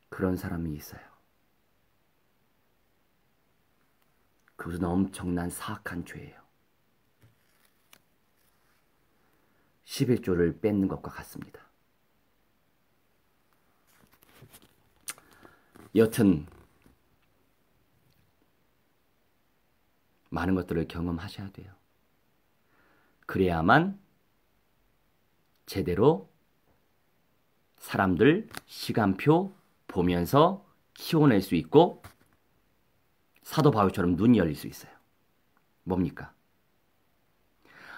그런 사람이 있어요. 그것은 엄청난 사악한 죄예요. 11조를 뺏는 것과 같습니다. 여튼 많은 것들을 경험하셔야 돼요. 그래야만 제대로 사람들 시간표 보면서 키워낼 수 있고 사도 바울처럼 눈이 열릴 수 있어요. 뭡니까?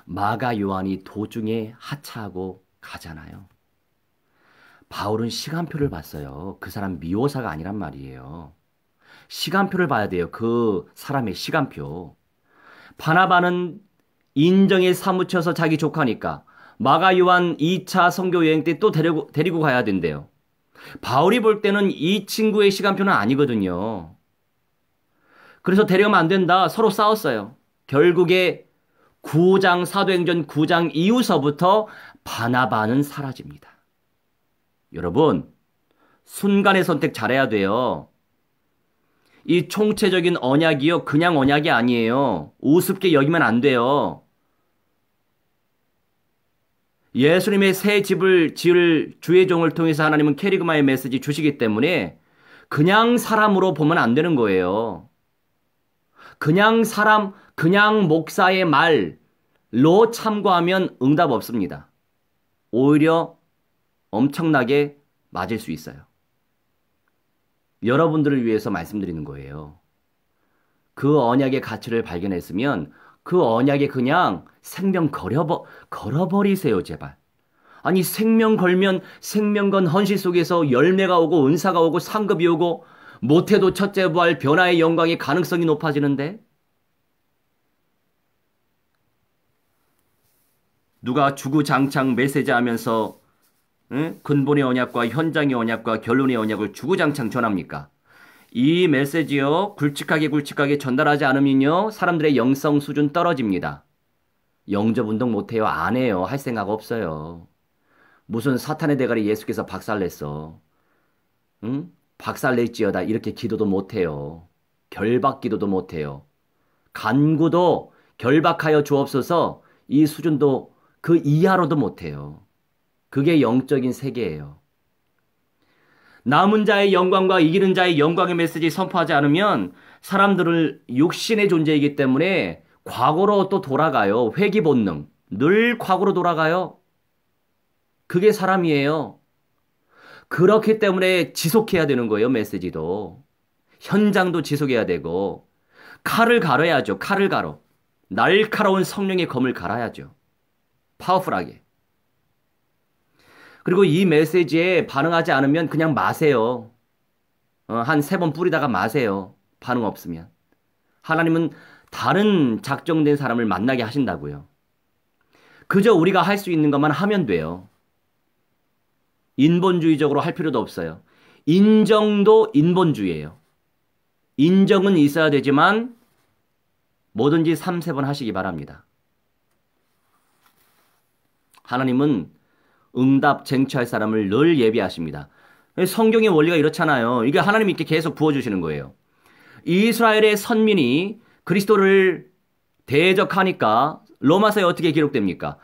마가 요한이 도중에 하차하고 가잖아요. 바울은 시간표를 봤어요. 그 사람 미호사가 아니란 말이에요. 시간표를 봐야 돼요. 그 사람의 시간표. 바나바는 인정에 사무쳐서 자기 조카니까 마가 요한 2차 성교 여행 때 또 데리고, 데리고 가야 된대요. 바울이 볼 때는 이 친구의 시간표는 아니거든요. 그래서 데려오면 안 된다. 서로 싸웠어요. 결국에 9장 사도행전 9장 이후서부터 바나바는 사라집니다. 여러분 순간의 선택 잘해야 돼요. 이 총체적인 언약이요 그냥 언약이 아니에요. 우습게 여기면 안 돼요. 예수님의 새 집을 지을 주의 종을 통해서 하나님은 캐리그마의 메시지 주시기 때문에 그냥 사람으로 보면 안 되는 거예요. 그냥 사람 그냥 목사의 말로 참고하면 응답 없습니다. 오히려 엄청나게 맞을 수 있어요. 여러분들을 위해서 말씀드리는 거예요. 그 언약의 가치를 발견했으면 그 언약에 그냥 생명 걸어버, 걸어버리세요, 제발. 아니, 생명 걸면 생명 건헌신 속에서 열매가 오고, 은사가 오고, 상급이 오고, 못해도 첫째 부활 변화의 영광의 가능성이 높아지는데? 누가 주구장창 메시지하면서 응? 근본의 언약과 현장의 언약과 결론의 언약을 주구장창 전합니까? 이 메시지요 굵직하게 굵직하게 전달하지 않으면요 사람들의 영성 수준 떨어집니다. 영접 운동 못해요 안 해요 할 생각 없어요. 무슨 사탄의 대가리 예수께서 박살냈어. 응? 박살낼지어다 이렇게 기도도 못해요. 결박 기도도 못해요. 간구도 결박하여 주옵소서 이 수준도 그 이하로도 못해요. 그게 영적인 세계예요. 남은 자의 영광과 이기는 자의 영광의 메시지 선포하지 않으면 사람들을 육신의 존재이기 때문에 과거로 또 돌아가요. 회기 본능. 늘 과거로 돌아가요. 그게 사람이에요. 그렇기 때문에 지속해야 되는 거예요, 메시지도. 현장도 지속해야 되고. 칼을 갈아야죠. 칼을 갈아 날카로운 성령의 검을 갈아야죠. 파워풀하게. 그리고 이 메시지에 반응하지 않으면 그냥 마세요. 어, 한 세 번 뿌리다가 마세요. 반응 없으면. 하나님은 다른 작정된 사람을 만나게 하신다고요. 그저 우리가 할 수 있는 것만 하면 돼요. 인본주의적으로 할 필요도 없어요. 인정도 인본주의예요. 인정은 있어야 되지만 뭐든지 3, 세번 하시기 바랍니다. 하나님은 응답 쟁취할 사람을 늘 예비하십니다. 성경의 원리가 이렇잖아요. 이게 하나님께 계속 부어주시는 거예요. 이스라엘의 선민이 그리스도를 대적하니까 로마서에 어떻게 기록됩니까?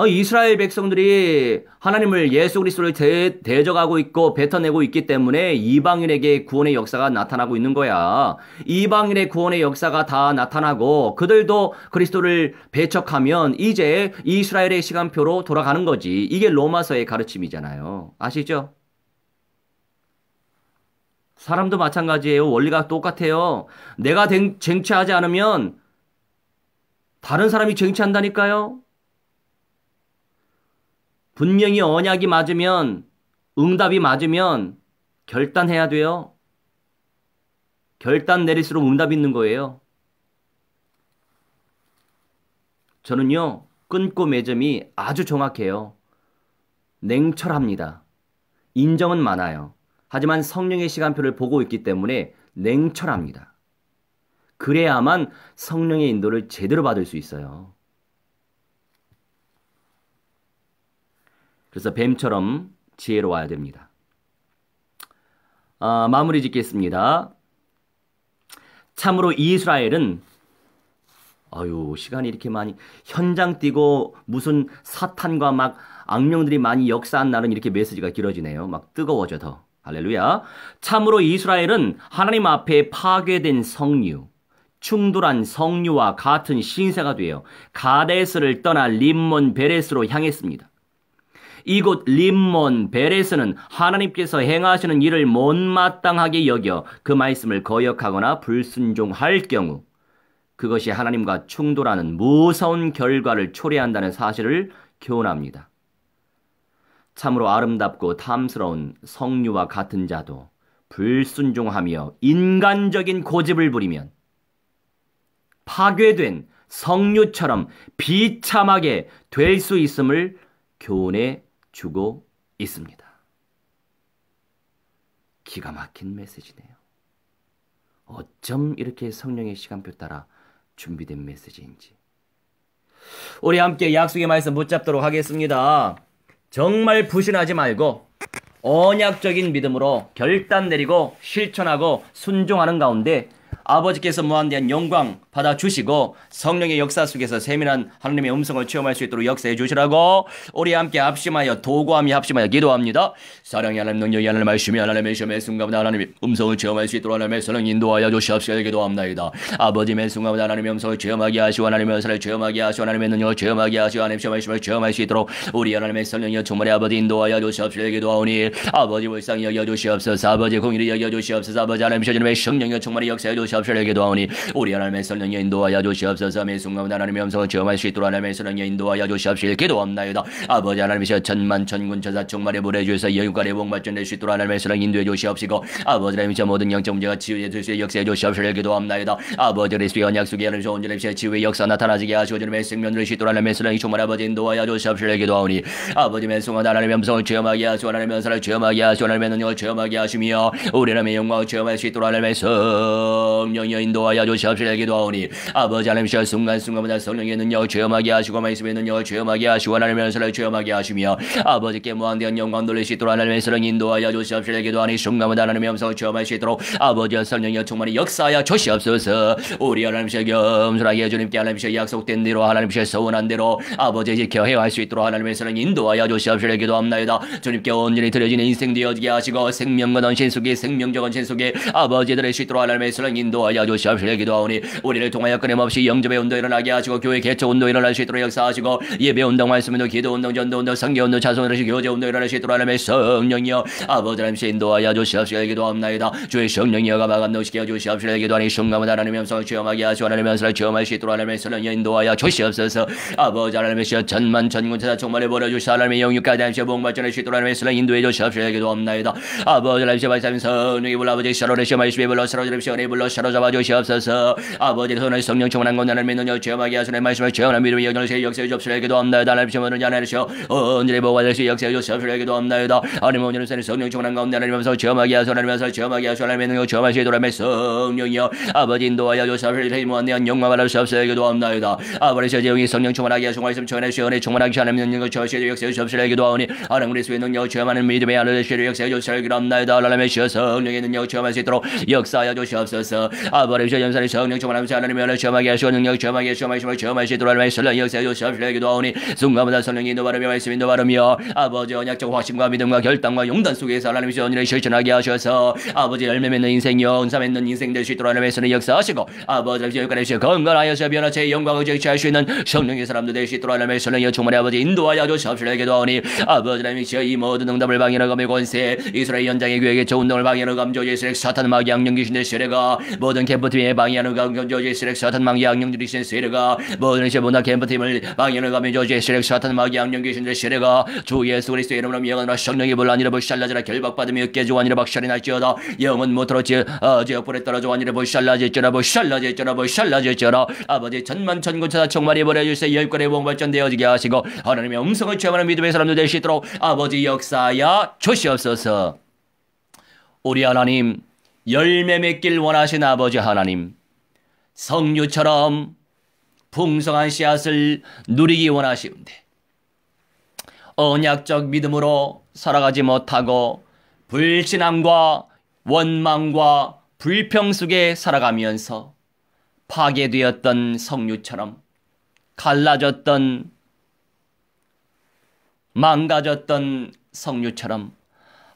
어, 이스라엘 백성들이 하나님을 예수 그리스도를 대, 대적하고 있고 뱉어내고 있기 때문에 이방인에게 구원의 역사가 나타나고 있는 거야. 이방인의 구원의 역사가 다 나타나고 그들도 그리스도를 배척하면 이제 이스라엘의 시간표로 돌아가는 거지. 이게 로마서의 가르침이잖아요. 아시죠? 사람도 마찬가지예요. 원리가 똑같아요. 내가 쟁취하지 않으면 다른 사람이 쟁취한다니까요. 분명히 언약이 맞으면 응답이 맞으면 결단해야 돼요. 결단 내릴수록 응답이 있는 거예요. 저는요, 끊고 매점이 아주 정확해요. 냉철합니다. 인정은 많아요. 하지만 성령의 시간표를 보고 있기 때문에 냉철합니다. 그래야만 성령의 인도를 제대로 받을 수 있어요. 그래서 뱀처럼 지혜로워야 됩니다. 아, 마무리 짓겠습니다. 참으로 이스라엘은 아유 시간이 이렇게 많이 현장 뛰고 무슨 사탄과 막 악령들이 많이 역사한 날은 이렇게 메시지가 길어지네요. 막 뜨거워져 더. 할렐루야. 참으로 이스라엘은 하나님 앞에 파괴된 성류, 충돌한 성류와 같은 신세가 되어 가데스를 떠나 림몬 베레스로 향했습니다. 이곳 림몬 베레스는 하나님께서 행하시는 일을 못마땅하게 여겨 그 말씀을 거역하거나 불순종할 경우 그것이 하나님과 충돌하는 무서운 결과를 초래한다는 사실을 교훈합니다. 참으로 아름답고 탐스러운 성류와 같은 자도 불순종하며 인간적인 고집을 부리면 파괴된 성류처럼 비참하게 될 수 있음을 교훈해 주고 있습니다. 기가 막힌 메시지네요. 어쩜 이렇게 성령의 시간표 따라 준비된 메시지인지. 우리 함께 약속의 말씀 붙잡도록 하겠습니다. 정말 부신하지 말고 언약적인 믿음으로 결단 내리고 실천하고 순종하는 가운데 아버지께서 무한대한 영광 받아주시고 성령의 역사 속에서 세밀한 하나님의 음성을 체험할 수 있도록 역사해 주시라고 우리 함께 합심하여 도구함이 합심하여 기도합니다. 사랑의 하나님 능력이 하나님 말씀이 하나님의 시험의 순간마다 하나님의 음성을 체험할 수 있도록 하나님의 성령 인도하여 주시옵시오 기도합나다 아버지의 순간마다 하나님의 음성을 체험하게 하시고 하나님의 은사를 체험하게 하시고 하나님의 능력을 체험하게 하시고 하나님의 시험의 심을 체험할 수 있도록 우리 하나님의 성령이여 정말 아버지 인도하여 주시옵시오 기도하오니 아버지 불쌍히 여겨 주시옵소서 아버지 공의를 여겨 주시옵소서 아버지 하나님 주님의 성령이여 정말 역사해 주시옵소서 잡실에게도 하오니 우리 하나님의 성령의 인도하여 주시옵소서 미숭가운 하나님의 음성을 체험할 수 있도록 하나님의 성령의 인도하여 주시옵실 기도합나이다 아버지 하나님이시여 천만 천군 천사 총말에 불해 주셔서 영육간에 복맞전될 수 있도록 하나님의 성령 인도해 주시옵시고 아버지 하나님이시여 모든 영적 문제가 치유해 주시옵시고 역사해 주시옵실 기도합나이다 아버지 그리스도의 언약속에 하나님이시여 온전히 치유의 역사 나타나지게 하시고 주님의 생명을 주시도록 하나님의 성령이 총말 아버지 인도하여 주시옵서 기도하오니 아버지 맨송한 하나님의 음성을 체험하게 하시고 하나님의 은사를 체험하게 하시고 하나님의 능력을 체험하게 하시며 우리 하나님의 영광을 체험할 수 있도록 하나님의 성 성령여 인도하여 주시옵시라 기도하오니 아버지 하나님 시여 순간순간마다 성령의 능력을 체험하게 하시고 말씀의 능력을 체험하게 하시고 하나님의 사를을 체험하게 하시며 아버지께 무한대한 영광 돌릴 수 있도록 하나님의 사랑 인도하여 주시옵시라 기도하니 순간마다 하나님의 음성을 체험할 수 있도록 아버지와 성령여 충만히 역사하여 주시옵소서 우리 하나님 시여 겸손하게 주님께 하나님 시여 약속된 대로 하나님 시여 서원한 대로 아버지 지켜 해할 수 있도록 하나님의 사랑 인도하여 주시옵시라 기도합나이다 주님께 온전히 드려지는 인생 되어지게 하시고 생명과 당신 속에 생명적 원신 속에 아버지 들의수 있도록 하나님의 사랑 인도 인도하여 주시옵시기도하오니 우리를 통하여 끊임없이 영접의 운동 일어나게 하시고 교회 개척 운동 일어날 수 있도록 역사하시고 예배 운동 말씀 운동 기도 운동 전도 운동 성교 운동 자손을 하시 교제 운동 일어날 수 있도록 하나님의 성령이여 아버지 하나님 인도하여 주시옵시기도합나이다 주의 성령이여 가마 감동시켜 주시옵시기도하니 순간마다 하나님의 음성을 체험하게 하시고 하나님의 음성을 체험할 수 있도록 하나님의 성령이 인도하여 주시옵소서 아버지 하나님의 시여 전만 전군 찾아 정말해 버려주시옵 하나님의 영육까지 하시오 복받전할 수 있도록 하나님의 성령 인도해 주시옵시기도합나이다 아버지 하나님 시여 발사님 성령이 불러 아버지 시여 하나님 시여 말씀에 불러 서로 주님 시여 불러 사로잡아 주시옵소서 아버지 손을 성령 충만한 권한을 믿는 여 죄마게 하소의 말씀을 죄원한 믿음의 영광을 역사해 주옵소서 기도합나이다 하나님 시험을 전하시오 언제 보고 될수 역사해 주옵소서 기도합나다 하나님 오늘 선 성령 충만한 권한을 하나님에서 죄마게 하소 하나님에서 죄마게 하소 하나님의 능력 죄마시 돌아매 성령이여 아버지 인도하여 주옵소서 무한대한 영광 받을 수 없어요 기도합나다 아버지 저재용이 성령 충만하게 하소 말씀 전해 시원해 충만하게 하나님 능력 죄시에 역사해 주옵소서 기도하오니 하나님 우리 수의 능력 죄많은 믿음의 하늘의 시를 역사해 주옵소서 기도합니다 하나님의 시여 성령의 능력 체험할 수 있도록 역사하여 주시옵소서 아버지 염산의 성령 충만하면서 하나님의 연락 시험하게 하시고 능력 시험하게 시험하시험 시험하게 시도하는 말씀을 역사요 시험실에 기도하오니 순간마다 성령이 인도바르며 말씀 인도바르며 아버지 언약적 확신과 믿음과 결단과 용단 속에서 하나님의 전의를 실천하게 하셔서 아버지 열매 맺는 인생요 은사 맺는 인생 될 수 있도록 하나님의 말씀을 역사하시고 아버지 여기까지 시 건강하여서 변화체의 영광을 제취할 수 있는 성령의 사람도 될수 있도록 하나님의 말씀을 충만히 아버지 인도하여 주시옵시라 기도하오니 아버지 하나님이 이 모든 응답을 방해하고 권세 이스라엘 연장의 교회에 좋은 동을 방해하고 감조 예수의 사탄 마귀 양령 귀신의 세례가 모든 캠프팀의 방해하는 가운데 저지 시렉 사탄 망기 악령들이 신 세례가 모든 시보나 캠프팀을 방해하는 가운데 저지 시렉 사탄 마귀 악령 귀신들 세례가 주 예수 그리스도의 이름으로 명하노라 성령이 불란이라 불샬라지라 결박받으며 깨주아니라 박살이 날지어다 영은 못으로 지, 어, 지역불에 떨어져 하니라 불샬라지쩌라 불샬라지쩌라 불샬라지쩌라 아버지 천만 천군 천하 총말이 버려주세요 열권의 봉발전되어지게 하시고 하나님의 음성을 취하는 믿음의 사람들 되시도록 아버지 역사야 주시옵소서 우리 하나님 열매 맺길 원하신 아버지 하나님, 성류처럼 풍성한 씨앗을 누리기 원하시는데 언약적 믿음으로 살아가지 못하고 불신함과 원망과 불평 속에 살아가면서 파괴되었던 성류처럼 갈라졌던 망가졌던 성류처럼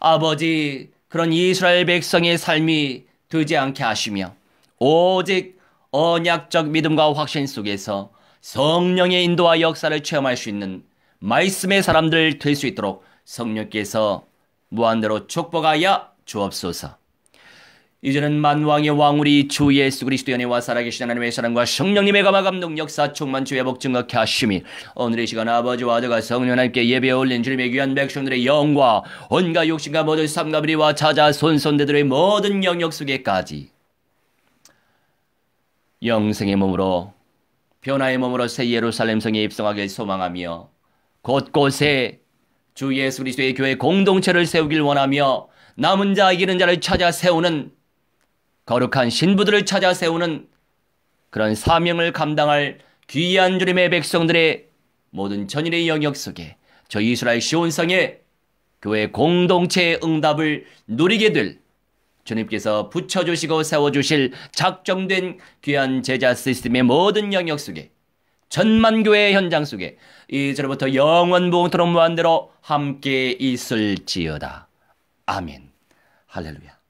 아버지 그런 이스라엘 백성의 삶이 되지 않게 하시며 오직 언약적 믿음과 확신 속에서 성령의 인도와 역사를 체험할 수 있는 말씀의 사람들 될 수 있도록 성령께서 무한대로 축복하여 주옵소서. 이제는 만왕의 왕우리 주 예수 그리스도 연애와 살아계신 하나님의 사랑과 성령님의 감화 감동 역사 충만주 의복 증가케 하심이 오늘의 시간 아버지와 아들과 성령 하님께 예배 에 올린 주님의 귀한 백성들의 영과 온갖 욕심과 모든 삼가비리와 찾아 손손대들의 모든 영역 속에까지 영생의 몸으로 변화의 몸으로 새 예루살렘 성에 입성하길 소망하며 곳곳에 주 예수 그리스도의 교회 공동체를 세우길 원하며 남은 자 이기는 자를 찾아 세우는 거룩한 신부들을 찾아 세우는 그런 사명을 감당할 귀한 주님의 백성들의 모든 전일의 영역 속에 저희 이스라엘 시온성에 교회 공동체의 응답을 누리게 될 주님께서 붙여주시고 세워주실 작정된 귀한 제자 시스템의 모든 영역 속에 전만교회 현장 속에 이제로부터 영원부터록 무한대로 함께 있을지어다. 아멘. 할렐루야.